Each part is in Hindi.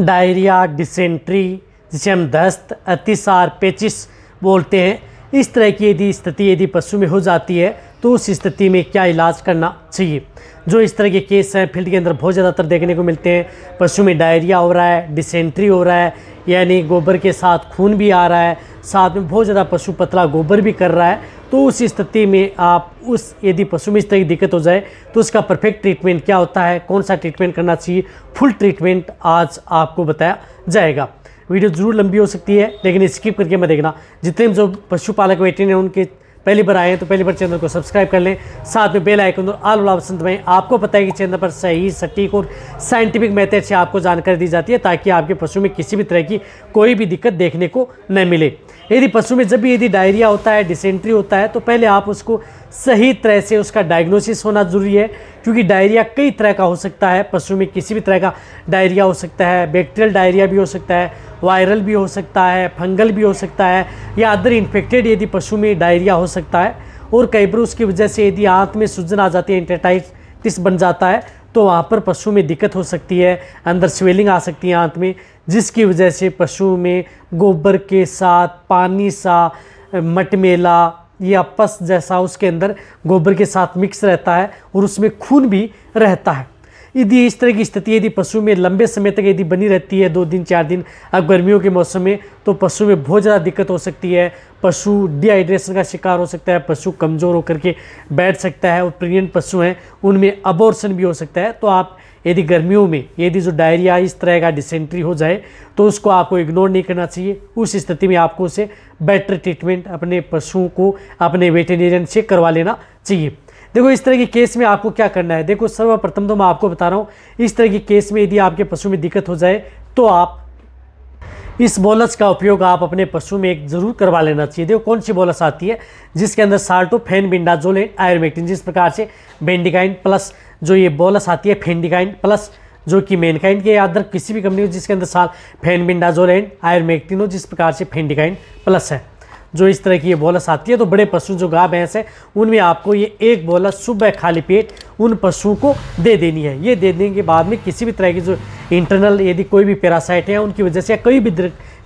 डायरिया डिसेंट्री जिसे हम दस्त अतिसार पेचिस बोलते हैं इस तरह की यदि स्थिति यदि पशु में हो जाती है तो उस स्थिति में क्या इलाज करना चाहिए जो इस तरह के केस हैं फील्ड के अंदर बहुत ज़्यादातर देखने को मिलते हैं पशु में डायरिया हो रहा है डिसेंट्री हो रहा है यानी गोबर के साथ खून भी आ रहा है साथ में बहुत ज़्यादा पशु पतला गोबर भी कर रहा है तो उस स्थिति में आप उस यदि पशु में इस तरह की दिक्कत हो जाए तो उसका परफेक्ट ट्रीटमेंट क्या होता है कौन सा ट्रीटमेंट करना चाहिए फुल ट्रीटमेंट आज आपको बताया जाएगा वीडियो ज़रूर लंबी हो सकती है लेकिन स्किप करके मैं देखना जितने जो पशुपालक वेटरिन हैं उनके पहली बार आए हैं तो पहली बार चैनल को सब्सक्राइब कर लें साथ में बेल आइकन और आल वाला पसंद में आपको पता है कि चैनल पर सही सटीक और साइंटिफिक मेथड से आपको जानकारी दी जाती है ताकि आपके पशु में किसी भी तरह की कोई भी दिक्कत देखने को न मिले यदि पशु में जब भी यदि डायरिया होता है डिसेंट्री होता है तो पहले आप उसको सही तरह से उसका डायग्नोसिस होना ज़रूरी है क्योंकि डायरिया कई तरह का हो सकता है पशु में किसी भी तरह का डायरिया हो सकता है बैक्टीरियल डायरिया भी हो सकता है वायरल भी हो सकता है फंगल भी हो सकता है या अदर इन्फेक्टेड यदि पशु में डायरिया हो सकता है और कई बार उसकी वजह से यदि आँख में सूजन आ जाती है इंटेटाइटिस बन जाता है तो वहाँ पर पशु में दिक्कत हो सकती है अंदर स्वेलिंग आ सकती है आँख में जिसकी वजह से पशु में गोबर के साथ पानी सा मटमेला ये अपस जैसा उसके अंदर गोबर के साथ मिक्स रहता है और उसमें खून भी रहता है यदि इस तरह की स्थिति यदि पशु में लंबे समय तक यदि बनी रहती है दो दिन चार दिन अब गर्मियों के मौसम में तो पशु में बहुत ज़्यादा दिक्कत हो सकती है पशु डिहाइड्रेशन का शिकार हो सकता है पशु कमज़ोर होकर के बैठ सकता है और प्रेगनेंट पशु हैं उनमें अबॉर्सन भी हो सकता है तो आप यदि गर्मियों में यदि जो डायरिया इस तरह का डिसेंट्री हो जाए तो उसको आपको इग्नोर नहीं करना चाहिए उस स्थिति में आपको उसे बेटर ट्रीटमेंट अपने पशुओं को अपने वेटेनेरियन से करवा लेना चाहिए देखो इस तरह के केस में आपको क्या करना है देखो सर्वप्रथम तो मैं आपको बता रहा हूँ इस तरह के केस में यदि आपके पशु में दिक्कत हो जाए तो आप इस बोलस का उपयोग आप अपने पशु में एक जरूर करवा लेना चाहिए देखो कौन सी बोलस आती है जिसके अंदर साल्टो फैन बिंडाजोल एंड आयुर्मेटिन जिस प्रकार से बेंडिकाइन प्लस जो ये बॉलस आती है फेंडिकाइन प्लस जो कि मेनकाइंड के अदर किसी भी कंपनी जिसके अंदर साल फेनबिंडाजोल एंड हो जिस प्रकार से फेंडिकाइन प्लस है जो इस तरह की ये बॉलस आती है तो बड़े पशु जो गाय भैंस है उनमें आपको ये एक बॉलस सुबह खाली पेट उन पशुओं को दे देनी है ये दे देने के बाद में किसी भी तरह की जो इंटरनल यदि कोई भी पैरासाइट है उनकी वजह से या कोई भी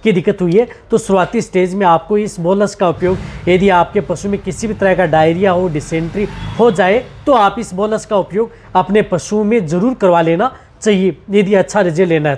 की दिक्कत हुई है तो शुरुआती स्टेज में आपको इस बोलस का उपयोग यदि आपके पशु में किसी भी तरह का डायरिया हो डिसेंट्री हो जाए तो आप इस बोलस का उपयोग अपने पशुओं में ज़रूर करवा लेना चाहिए यदि अच्छा रिजल्ट लेना है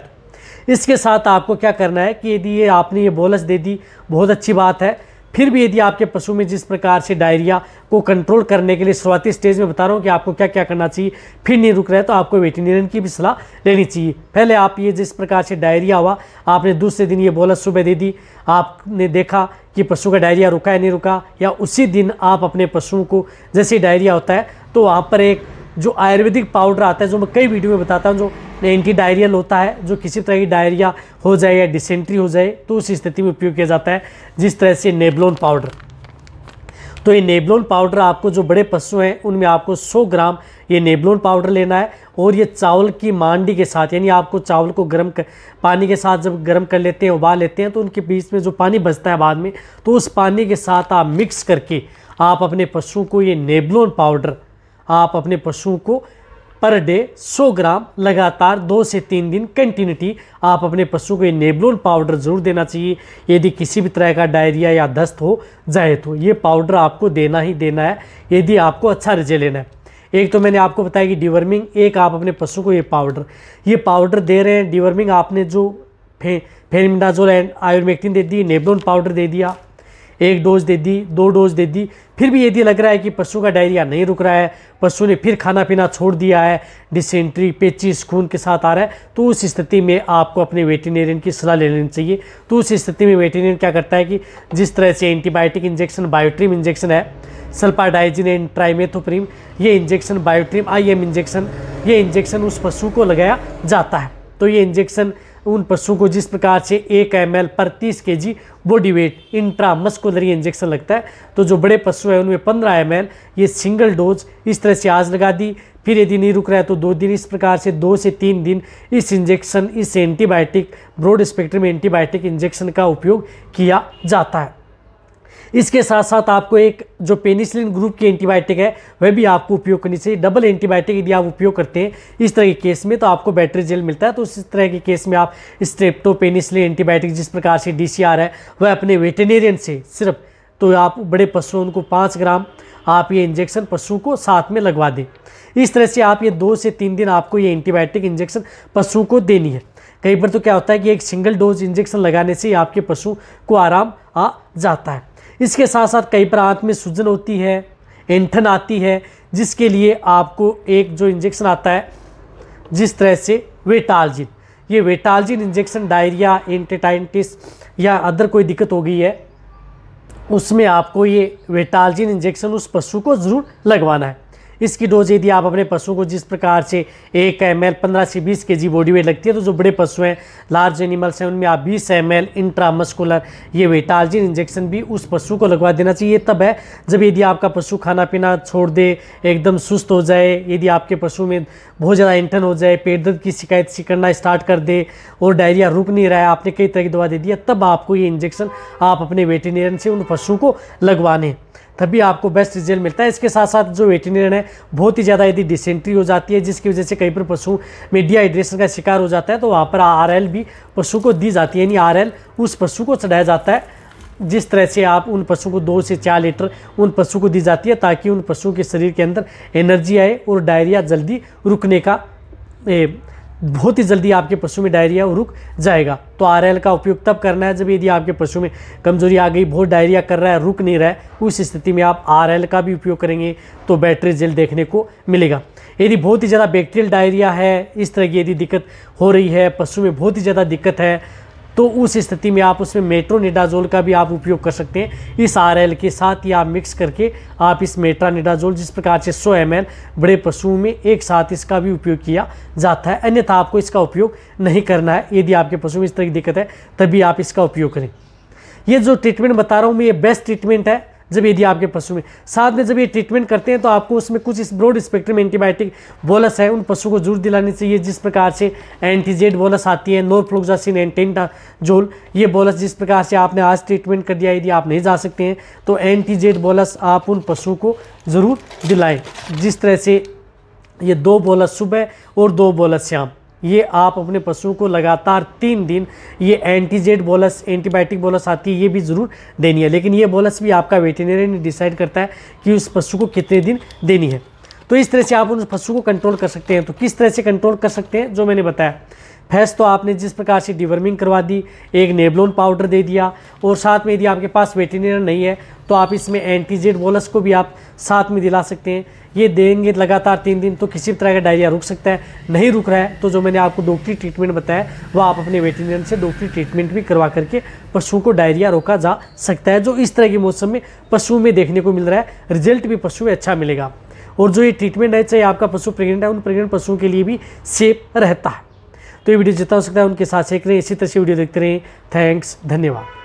तो इसके साथ आपको क्या करना है कि यदि ये आपने ये बोलस दे दी बहुत अच्छी बात है फिर भी यदि आपके पशु में जिस प्रकार से डायरिया को कंट्रोल करने के लिए शुरुआती स्टेज में बता रहा हूँ कि आपको क्या क्या करना चाहिए फिर नहीं रुक रहा है तो आपको वेटिनेरियन की भी सलाह लेनी चाहिए पहले आप ये जिस प्रकार से डायरिया हुआ आपने दूसरे दिन ये बोला सुबह दे दी आपने देखा कि पशु का डायरिया रुका या नहीं रुका या उसी दिन आप अपने पशुओं को जैसे डायरिया होता है तो वहाँ पर एक जो आयुर्वेदिक पाउडर आता है जो मैं कई वीडियो में बताता हूँ जो एंटी डायरियल होता है जो किसी तरह की डायरिया हो जाए या डिसेंट्री हो जाए तो उस स्थिति में उपयोग किया जाता है जिस तरह से नेबलोन पाउडर तो ये नेब्लोन पाउडर आपको जो बड़े पशु हैं उनमें आपको 100 ग्राम ये नेब्लोन पाउडर लेना है और ये चावल की मांडी के साथ यानी आपको चावल को गर्म कर पानी के साथ जब गर्म कर लेते हैं उबाल लेते हैं तो उनके बीच में जो पानी बचता है बाद में तो उस पानी के साथ आप मिक्स करके आप अपने पशुओं को ये नेबलोन पाउडर आप अपने पशुओं को पर डे 100 ग्राम लगातार दो से तीन दिन कंटिन्यूटी आप अपने पशु को ये नेबलोन पाउडर ज़रूर देना चाहिए यदि किसी भी तरह का डायरिया या दस्त हो जाए तो ये पाउडर आपको देना ही देना है यदि आपको अच्छा रिजल्ट लेना है एक तो मैंने आपको बताया कि डिवर्मिंग एक आप अपने पशु को ये पाउडर ये पाउडर दे रहे हैं डिवर्मिंग आपने जो फे फेनमिडाजोल एंड आयुर्मेक्टिन दे दी नेबलोन पाउडर दे दिया एक डोज दे दी दो डोज दे दी फिर भी यदि लग रहा है कि पशु का डायरिया नहीं रुक रहा है पशु ने फिर खाना पीना छोड़ दिया है डिसेंट्री पेचिस खून के साथ आ रहा है तो उस स्थिति में आपको अपने वेटेनेरियन की सलाह ले लेनी चाहिए तो उस स्थिति में वेटेनेरियन क्या करता है कि जिस तरह से एंटीबायोटिक इंजेक्शन बायोट्रीम इंजेक्शन है सल्पाडाइजिन एंड ट्राइमेथोप्रीम ये इंजेक्शन बायोट्रीम आई इंजेक्शन ये इंजेक्शन उस पशु को लगाया जाता है तो ये इंजेक्शन उन पशुओं को जिस प्रकार से एक एम पर तीस K G body weight intramuscularly injection लगता है तो जो बड़े पशु हैं उनमें पंद्रह एम ये सिंगल डोज इस तरह से आज लगा दी फिर यदि नहीं रुक रहा है तो दो दिन इस प्रकार से दो से तीन दिन इस इंजेक्शन इस antibiotic broad spectrum antibiotic injection का उपयोग किया जाता है इसके साथ साथ आपको एक जो पेनिसिलिन ग्रुप की एंटीबायोटिक है वह भी आपको उपयोग करनी चाहिए डबल एंटीबायोटिक यदि आप उपयोग करते हैं इस तरह के केस में तो आपको बैटरी जेल मिलता है तो इस तरह के केस में आप स्ट्रेप्टो पेनिसिलिन एंटीबायोटिक जिस प्रकार से डी है वह अपने वेटेनेरियन से सिर्फ तो आप बड़े पशुओं को पाँच ग्राम आप ये इंजेक्शन पशु को साथ में लगवा दें इस तरह से आप ये दो से तीन दिन आपको ये एंटीबायोटिक इंजेक्शन पशु को देनी है कई बार तो क्या होता है कि एक सिंगल डोज इंजेक्शन लगाने से ही आपके पशु को आराम आ जाता है इसके साथ साथ कई प्रांत में सूजन होती है एंठन आती है जिसके लिए आपको एक जो इंजेक्शन आता है जिस तरह से वेटालजिन ये वेटालजिन इंजेक्शन डायरिया एंटेटाइटिस या अदर कोई दिक्कत हो गई है उसमें आपको ये वेटालजिन इंजेक्शन उस पशु को ज़रूर लगवाना है इसकी डोज यदि आप अपने पशुओं को जिस प्रकार से एक एम एल पंद्रह से बीस के जी बॉडी वेट लगती है तो जो बड़े पशु हैं लार्ज एनिमल्स हैं उनमें आप बीस एम एल इंट्रामस्कुलर ये वेटालजिन इंजेक्शन भी उस पशु को लगवा देना चाहिए तब है जब यदि आपका पशु खाना पीना छोड़ दे एकदम सुस्त हो जाए यदि आपके पशु में बहुत ज़्यादा इंटन हो जाए पेट दर्द की शिकायत करना स्टार्ट कर दे और डायरिया रुक नहीं रहा है आपने कई तरह की दवा दे दिया तब आपको ये इंजेक्शन आप अपने वेटेनेरियन से उन पशुओं को लगवाने तभी आपको बेस्ट रिजल्ट मिलता है इसके साथ साथ जो वेटिनरियन है बहुत ही ज़्यादा यदि डिसेंट्री हो जाती है जिसकी वजह से कहीं पर पशु में डिहाइड्रेशन का शिकार हो जाता है तो वहाँ पर आर भी पशु को दी जाती है यानी आर उस पशु को चढ़ाया जाता है जिस तरह से आप उन पशुओं को दो से चार लीटर उन पशु को दी जाती है ताकि उन पशुओं के शरीर के अंदर एनर्जी आए और डायरिया जल्दी रुकने का बहुत ही जल्दी आपके पशु में डायरिया रुक जाएगा तो आर का उपयोग तब करना है जब यदि आपके पशु में कमजोरी आ गई बहुत डायरिया कर रहा है रुक नहीं रहा है उस स्थिति में आप आर का भी उपयोग करेंगे तो बैटरी जेल देखने को मिलेगा यदि बहुत ही ज़्यादा बैक्टीरियल डायरिया है इस तरह की यदि दिक्कत हो रही है पशु में बहुत ही ज़्यादा दिक्कत है तो उस स्थिति में आप उसमें मेट्रोनिडाजोल का भी आप उपयोग कर सकते हैं इस आर के साथ या आप मिक्स करके आप इस मेट्रानिडाजोल जिस प्रकार से सौ एम बड़े पशुओं में एक साथ इसका भी उपयोग किया जाता है अन्यथा आपको इसका उपयोग नहीं करना है यदि आपके पशु में इस तरह की दिक्कत है तभी आप इसका उपयोग करें ये जो ट्रीटमेंट बता रहा हूँ मैं ये बेस्ट ट्रीटमेंट है जब यदि आपके पशु में साथ में जब ये ट्रीटमेंट करते हैं तो आपको उसमें कुछ इस ब्रॉड स्पेक्ट्रम एंटीबायोटिक बोलस है उन पशु को जरूर दिलानी चाहिए जिस प्रकार से एंटीजेड बोलस आती है नोरफ्लोक्सासिन एंटेंटा जोल ये बोलस जिस प्रकार से आपने आज ट्रीटमेंट कर दिया यदि आप नहीं जा सकते हैं तो एंटीजेड बोलस आप उन पशु को ज़रूर दिलाएँ जिस तरह से ये दो बोलस सुबह और दो बोलस शाम ये आप अपने पशुओं को लगातार तीन दिन ये एंटीजेड बोलस एंटीबायोटिक बोलस आती है ये भी ज़रूर देनी है लेकिन ये बोलस भी आपका वेटेनरियन डिसाइड करता है कि उस पशु को कितने दिन देनी है तो इस तरह से आप उन पशु को कंट्रोल कर सकते हैं तो किस तरह से कंट्रोल कर सकते हैं जो मैंने बताया भैंस तो आपने जिस प्रकार से डिवर्मिंग करवा दी एक नेबलोन पाउडर दे दिया और साथ में यदि आपके पास वेटिनरी नहीं है तो आप इसमें एंटीजेड बोलस को भी आप साथ में दिला सकते हैं ये देंगे लगातार तीन दिन तो किसी भी तरह का डायरिया रुक सकता है नहीं रुक रहा है तो जो मैंने आपको डॉक्टरी ट्रीटमेंट बताया वह आप अपने वेटिनरियन से डॉक्टरी ट्रीटमेंट भी करवा करके पशु को डायरिया रोका जा सकता है जो इस तरह के मौसम में पशु में देखने को मिल रहा है रिजल्ट भी पशु में अच्छा मिलेगा और जो ये ट्रीटमेंट है चाहे आपका पशु प्रेगनेंट है उन प्रेगनेंट पशुओं के लिए भी सेफ रहता है तो ये वीडियो जितना हो सकता है उनके साथ सीख रहे हैं इसी तरह से वीडियो देखते रहें थैंक्स धन्यवाद